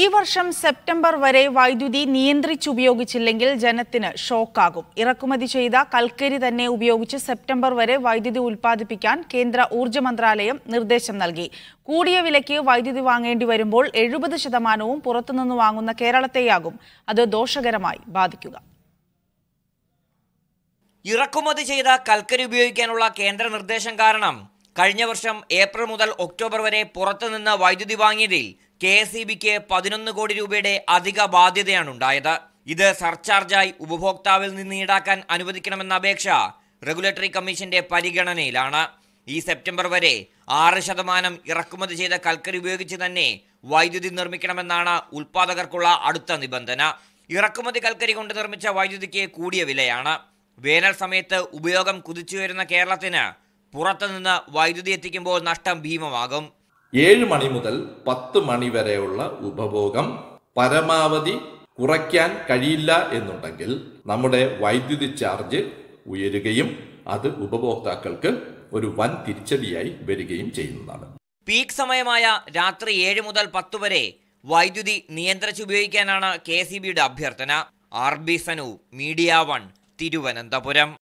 ഈ വർഷം സെപ്റ്റംബർ വരെ വൈദ്യുതി നിയന്ത്രിച്ചുപയോഗിച്ചില്ലെങ്കിൽ ജനത്തിന് ഷോക്കാകും ഇറക്കുമതി ചെയ്ത കൽക്കരി തന്നെ ഉപയോഗിച്ച് സെപ്റ്റംബർ വരെ വൈദ്യുതി ഉൽപ്പാദിപ്പിക്കാൻ കേന്ദ്ര ഊർജ്ജ മന്ത്രാലയം നിർദ്ദേശം നൽകി കൂടിയ വിലയ്ക്ക് വൈദ്യുതി വാങ്ങേണ്ടി വരുമ്പോൾ എഴുപത് ശതമാനവും പുറത്തുനിന്ന് വാങ്ങുന്ന കേരളത്തെയാകും അത് ദോഷകരമായി ബാധിക്കുക ഇറക്കുമതി ചെയ്ത കൽക്കരി ഉപയോഗിക്കാനുള്ള കേന്ദ്ര നിർദ്ദേശം കാരണം കഴിഞ്ഞ വർഷം ഏപ്രിൽ മുതൽ ഒക്ടോബർ വരെ പുറത്തുനിന്ന് വൈദ്യുതി വാങ്ങിയതിൽ കെ എസ് ഇ ബിക്ക് പതിനൊന്ന് കോടി രൂപയുടെ അധിക ബാധ്യതയാണ് ഉണ്ടായത് ഇത് സർചാർജായി ഉപഭോക്താവിൽ നിന്ന് ഈടാക്കാൻ അനുവദിക്കണമെന്ന അപേക്ഷ റെഗുലേറ്ററി കമ്മീഷന്റെ പരിഗണനയിലാണ് ഈ സെപ്റ്റംബർ വരെ ആറ് ശതമാനം ഇറക്കുമതി ചെയ്ത കൽക്കരി ഉപയോഗിച്ച് തന്നെ വൈദ്യുതി നിർമ്മിക്കണമെന്നാണ് ഉൽപാദകർക്കുള്ള അടുത്ത നിബന്ധന ഇറക്കുമതി കൽക്കരി കൊണ്ട് നിർമ്മിച്ച വൈദ്യുതിക്ക് കൂടിയ വിലയാണ് വേനൽ സമയത്ത് ഉപയോഗം കുതിച്ചുയരുന്ന കേരളത്തിന് പുറത്തുനിന്ന് വൈദ്യുതി എത്തിക്കുമ്പോൾ നഷ്ടം ഭീമമാകും ഏഴ് മണി മുതൽ പത്ത് മണി വരെയുള്ള ഉപഭോഗം പരമാവധി കുറയ്ക്കാൻ കഴിയില്ല എന്നുണ്ടെങ്കിൽ നമ്മുടെ വൈദ്യുതി ചാർജ് ഉയരുകയും അത് ഉപഭോക്താക്കൾക്ക് ഒരു വൻ തിരിച്ചടിയായി വരികയും ചെയ്യുന്നതാണ് പീക്ക് സമയമായ രാത്രി ഏഴ് മുതൽ പത്ത് വരെ വൈദ്യുതി നിയന്ത്രിച്ചുപയോഗിക്കാനാണ് കെ സി ബിയുടെ അഭ്യർത്ഥന R B Sanu media one Thiruvananthapuram